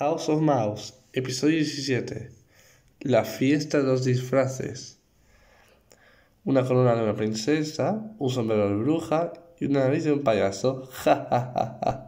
House of Mouse, episodio 17. La fiesta de los disfraces. Una corona de una princesa, un sombrero de bruja y una nariz de un payaso. Ja, ja,